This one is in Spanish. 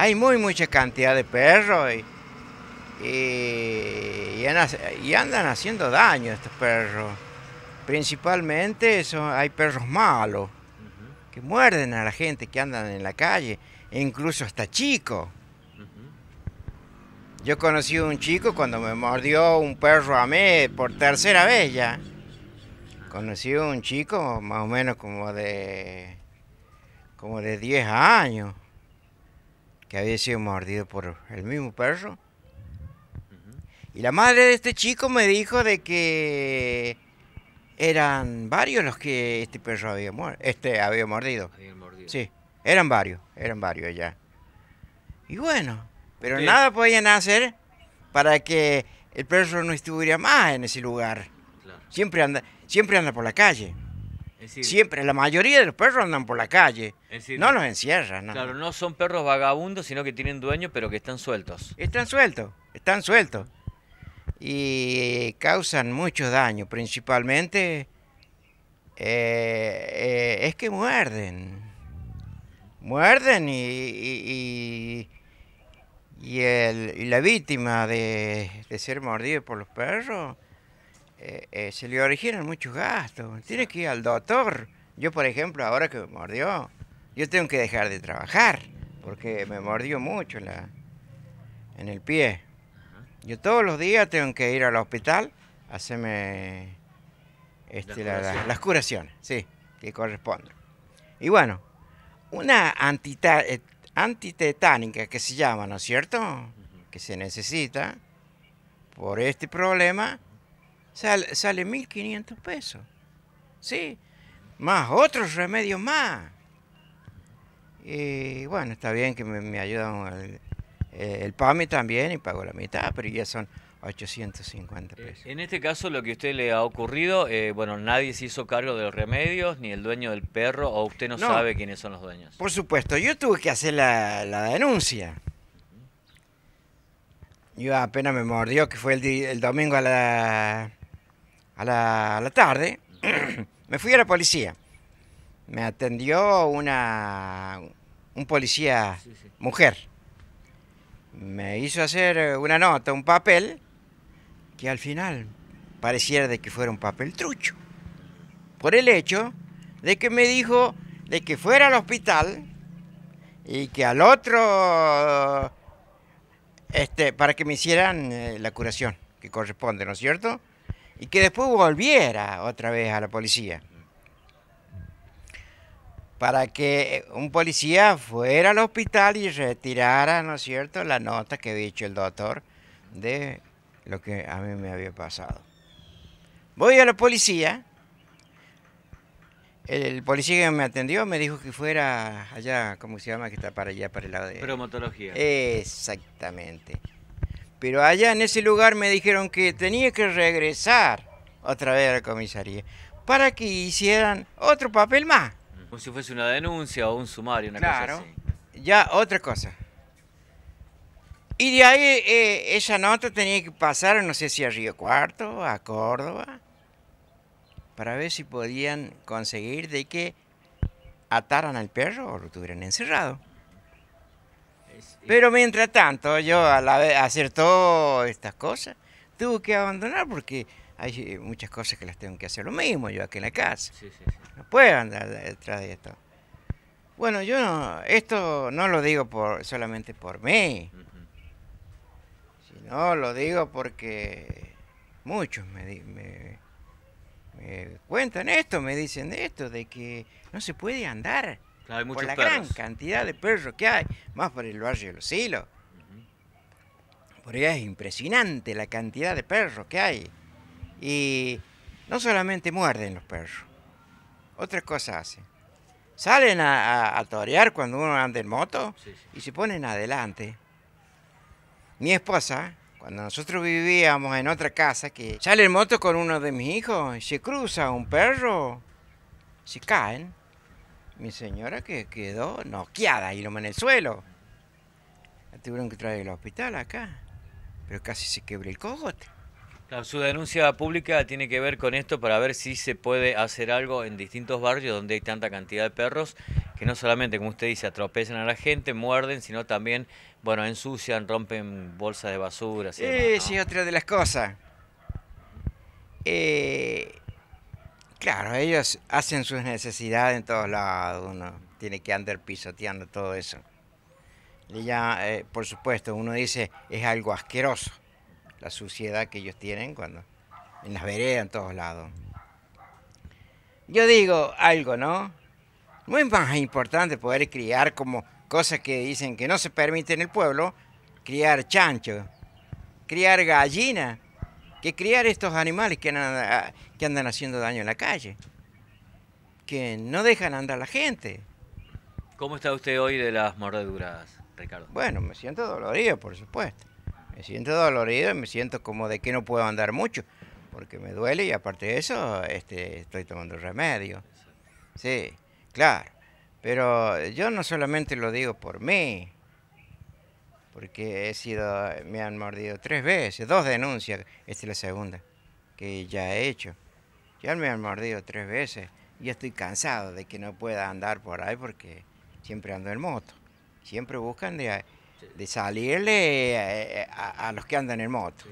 hay muy mucha cantidad de perros y, andan haciendo daño estos perros. Principalmente hay perros malos que muerden a la gente que andan en la calle, e incluso hasta chicos. Yo conocí a un chico cuando me mordió un perro a mí por tercera vez ya. Conocí a un chico más o menos como de como de 10 años que había sido mordido por el mismo perro. Y la madre de este chico me dijo de que eran varios los que este perro había, este había mordido. Sí, eran varios, eran varios ya. Y bueno, pero nada podían hacer para que el perro no estuviera más en ese lugar. Siempre, anda, siempre anda por la calle. Siempre, la mayoría de los perros andan por la calle. no los encierran. No. Claro, no son perros vagabundos, sino que tienen dueños pero que están sueltos. Están sueltos, están sueltos. Y causan mucho daño, principalmente eh, eh, es que muerden. Muerden y, y, la víctima de, de ser mordido por los perros eh, eh, se le originan muchos gastos. Tiene que ir al doctor. Yo, por ejemplo, ahora que me mordió, yo tengo que dejar de trabajar porque me mordió mucho la, en el pie. Yo todos los días tengo que ir al hospital a hacerme las, este, curaciones, sí, que corresponden. Y bueno, una eh, antitetánica que se llama, ¿no es cierto? Que se necesita por este problema sale, 1.500 pesos. ¿Sí? Más otros remedios más. Y bueno, está bien que me, ayudan eh, el, PAMI también y pago la mitad, pero ya son 850 eh, pesos. En este caso, lo que a usted le ha ocurrido, eh, bueno, nadie se hizo cargo de los remedios, ni el dueño del perro, o usted no, sabe quiénes son los dueños. Por supuesto, yo tuve que hacer la, denuncia. Yo apenas me mordió, que fue el, el domingo a la, a la, tarde, me fui a la policía. Me atendió una un policía mujer. Me hizo hacer una nota, un papel, que al final pareciera de que fuera un papel trucho. Por el hecho de que me dijo de que fuera al hospital y que al otro, este, para que me hicieran eh, la curación que corresponde, ¿no es cierto? y que después volviera otra vez a la policía. Para que un policía fuera al hospital y retirara, ¿no es cierto?, la nota que había dicho el doctor de lo que a mí me había pasado. Voy a la policía. El policía que me atendió me dijo que fuera allá, ¿cómo se llama? Que está para allá, para el lado de... Promotología. Exactamente. Pero allá en ese lugar me dijeron que tenía que regresar otra vez a la comisaría para que hicieran otro papel más. Como si fuese una denuncia o un sumario, una cosa así. Ya otra cosa. Y de ahí eh, esa nota tenía que pasar, no sé si a Río Cuarto, a Córdoba, para ver si podían conseguir de que ataran al perro o lo tuvieran encerrado. Pero mientras tanto, yo a al hacer todas estas cosas, tuve que abandonar porque hay muchas cosas que las tengo que hacer lo mismo yo aquí en la casa. No puedo andar detrás de esto. Bueno, yo esto no lo digo por, solamente por mí, sino lo digo porque muchos me cuentan esto, me dicen esto, de que no se puede andar por la gran cantidad de perros que hay, más por el barrio de los hilos. Por ahí es impresionante la cantidad de perros que hay. Y no solamente muerden los perros, otras cosas hacen. Salen a, torear cuando uno anda en moto y se ponen adelante. Mi esposa, cuando nosotros vivíamos en otra casa, que sale en moto con uno de mis hijos, se cruza un perro, se caen mi señora que quedó noqueada y lo en el suelo. La tuvieron que traer el hospital acá. Pero casi se quebró el cogote. su denuncia pública tiene que ver con esto para ver si se puede hacer algo en distintos barrios donde hay tanta cantidad de perros que no solamente, como usted dice, atropellan a la gente, muerden, sino también, bueno, ensucian, rompen bolsas de basura. Sí, eh, sí, otra de las cosas. Eh, Claro, ellos hacen sus necesidades en todos lados, uno tiene que andar pisoteando todo eso. Y ya, eh, por supuesto, uno dice, es algo asqueroso la suciedad que ellos tienen cuando en las veredas, en todos lados. Yo digo algo, ¿no? Muy más importante poder criar como cosas que dicen que no se permite en el pueblo, criar chancho, criar gallina que criar estos animales que andan, ah, que andan haciendo daño en la calle, que no dejan andar la gente. ¿Cómo está usted hoy de las mordeduras, Ricardo? Bueno, me siento dolorido, por supuesto. Me siento dolorido y me siento como de que no puedo andar mucho, porque me duele y aparte de eso este, estoy tomando remedio. Sí, claro. Pero yo no solamente lo digo por mí, porque he sido, me han mordido tres veces, dos denuncias, esta es la segunda que ya he hecho. Ya me han mordido tres veces y estoy cansado de que no pueda andar por ahí porque siempre ando en moto. Siempre buscan de, salirle eh, eh, a los que andan en moto.